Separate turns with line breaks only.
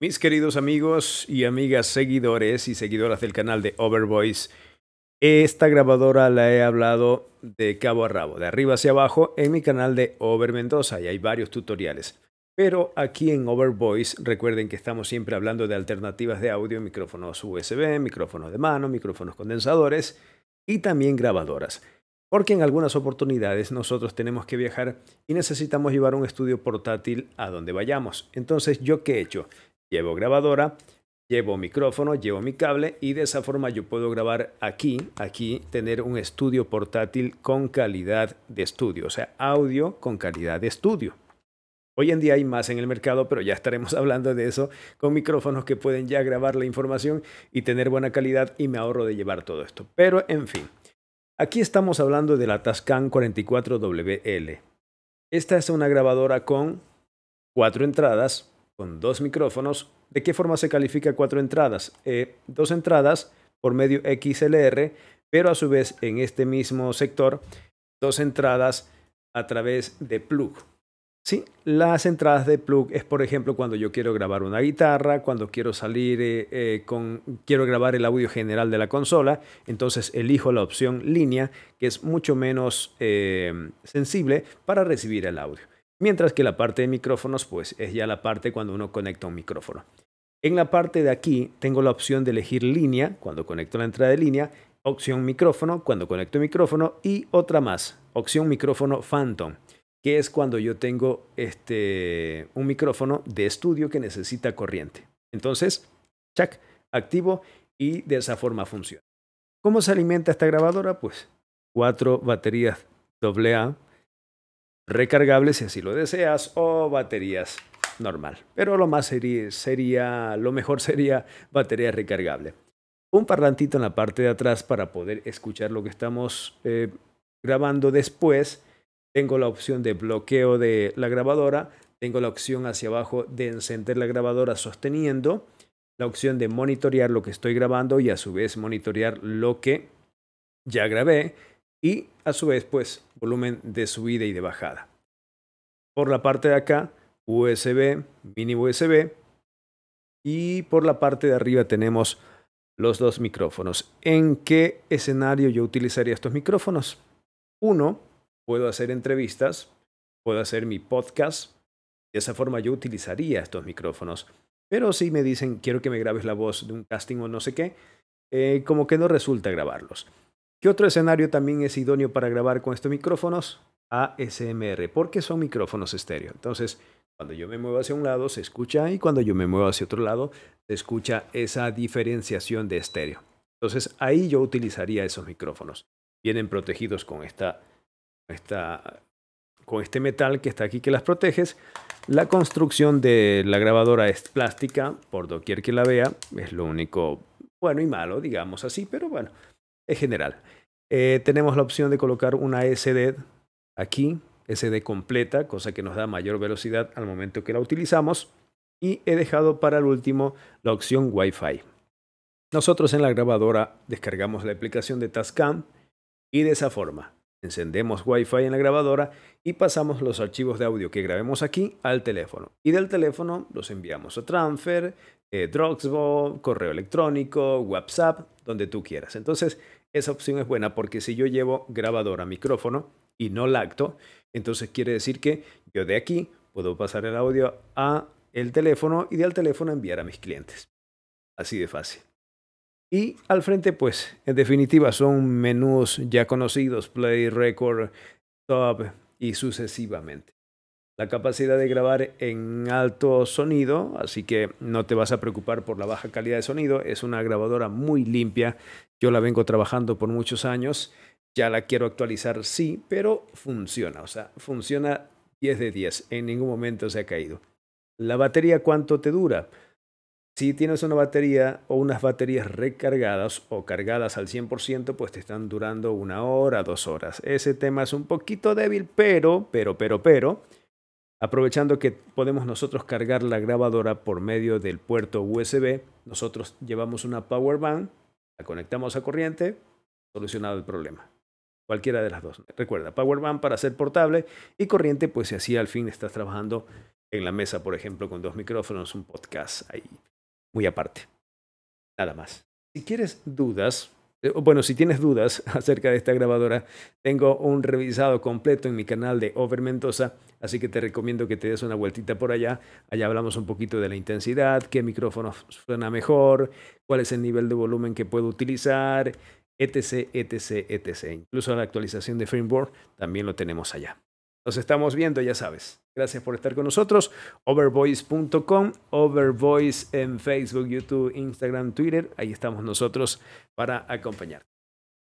Mis queridos amigos y amigas seguidores y seguidoras del canal de Overvoice, esta grabadora la he hablado de cabo a rabo, de arriba hacia abajo, en mi canal de Over Mendoza y hay varios tutoriales. Pero aquí en Overvoice, recuerden que estamos siempre hablando de alternativas de audio, micrófonos USB, micrófonos de mano, micrófonos condensadores y también grabadoras. Porque en algunas oportunidades nosotros tenemos que viajar y necesitamos llevar un estudio portátil a donde vayamos. Entonces, ¿yo qué he hecho? llevo grabadora, llevo micrófono, llevo mi cable y de esa forma yo puedo grabar aquí, aquí, tener un estudio portátil con calidad de estudio, o sea, audio con calidad de estudio. Hoy en día hay más en el mercado, pero ya estaremos hablando de eso con micrófonos que pueden ya grabar la información y tener buena calidad y me ahorro de llevar todo esto. Pero en fin, aquí estamos hablando de la Tascam 44WL. Esta es una grabadora con cuatro entradas, con dos micrófonos, ¿de qué forma se califica cuatro entradas? Eh, dos entradas por medio XLR, pero a su vez en este mismo sector, dos entradas a través de plug. Sí, las entradas de plug es, por ejemplo, cuando yo quiero grabar una guitarra, cuando quiero salir eh, eh, con, quiero grabar el audio general de la consola, entonces elijo la opción línea, que es mucho menos sensible para recibir el audio. Mientras que la parte de micrófonos, pues es ya la parte cuando uno conecta un micrófono. En la parte de aquí tengo la opción de elegir línea cuando conecto la entrada de línea, opción micrófono cuando conecto el micrófono y otra más, opción micrófono Phantom, que es cuando yo tengo este, un micrófono de estudio que necesita corriente. Entonces, check, activo y de esa forma funciona. ¿Cómo se alimenta esta grabadora? Pues cuatro baterías AA recargables si así lo deseas o baterías normal. Pero lo más sería, lo mejor sería batería recargable. Un parlantito en la parte de atrás para poder escuchar lo que estamos eh, grabando después. Tengo la opción de bloqueo de la grabadora. Tengo la opción hacia abajo de encender la grabadora sosteniendo. La opción de monitorear lo que estoy grabando y a su vez monitorear lo que ya grabé y a su vez pues volumen de subida y de bajada. Por la parte de acá, USB, mini USB y por la parte de arriba tenemos los dos micrófonos. ¿En qué escenario yo utilizaría estos micrófonos? Uno, puedo hacer entrevistas, puedo hacer mi podcast. De esa forma yo utilizaría estos micrófonos. Pero si me dicen quiero que me grabes la voz de un casting o no sé qué, eh, como que no resulta grabarlos. ¿Qué otro escenario también es idóneo para grabar con estos micrófonos? ASMR, porque son micrófonos estéreo. Entonces, cuando yo me muevo hacia un lado se escucha y cuando yo me muevo hacia otro lado se escucha esa diferenciación de estéreo. Entonces, ahí yo utilizaría esos micrófonos. Vienen protegidos con esta, con este metal que está aquí que las proteges. La construcción de la grabadora es plástica, por doquier que la vea, es lo único bueno y malo, digamos así, pero bueno, en general. Eh, tenemos la opción de colocar una SD aquí, SD completa, cosa que nos da mayor velocidad al momento que la utilizamos. Y he dejado para el último la opción Wi-Fi. Nosotros en la grabadora descargamos la aplicación de Tascam y de esa forma encendemos Wi-Fi en la grabadora y pasamos los archivos de audio que grabemos aquí al teléfono. Y del teléfono los enviamos a Transfer, eh, correo electrónico, WhatsApp, donde tú quieras. Entonces, esa opción es buena porque si yo llevo a micrófono y no lacto, entonces quiere decir que yo de aquí puedo pasar el audio a el teléfono y del teléfono enviar a mis clientes. Así de fácil. Y al frente, pues, en definitiva, son menús ya conocidos, Play, Record, Top y sucesivamente la capacidad de grabar en alto sonido, así que no te vas a preocupar por la baja calidad de sonido. Es una grabadora muy limpia. Yo la vengo trabajando por muchos años. Ya la quiero actualizar, sí, pero funciona. O sea, funciona 10 de 10. En ningún momento se ha caído. ¿La batería cuánto te dura? Si tienes una batería o unas baterías recargadas o cargadas al 100%, pues te están durando una hora, dos horas. Ese tema es un poquito débil, pero, pero, pero, pero, Aprovechando que podemos nosotros cargar la grabadora por medio del puerto USB, nosotros llevamos una power bank, la conectamos a corriente, solucionado el problema. Cualquiera de las dos. Recuerda, power bank para ser portable y corriente, pues si así al fin estás trabajando en la mesa, por ejemplo, con dos micrófonos, un podcast ahí, muy aparte. Nada más. Si quieres dudas, eh, bueno, si tienes dudas acerca de esta grabadora, tengo un revisado completo en mi canal de Over Mendoza Así que te recomiendo que te des una vueltita por allá. Allá hablamos un poquito de la intensidad, qué micrófono suena mejor, cuál es el nivel de volumen que puedo utilizar, etc, etc, etc. Incluso la actualización de Framework también lo tenemos allá. Nos estamos viendo, ya sabes. Gracias por estar con nosotros. Overvoice.com, Overvoice en Facebook, YouTube, Instagram, Twitter. Ahí estamos nosotros para acompañarte.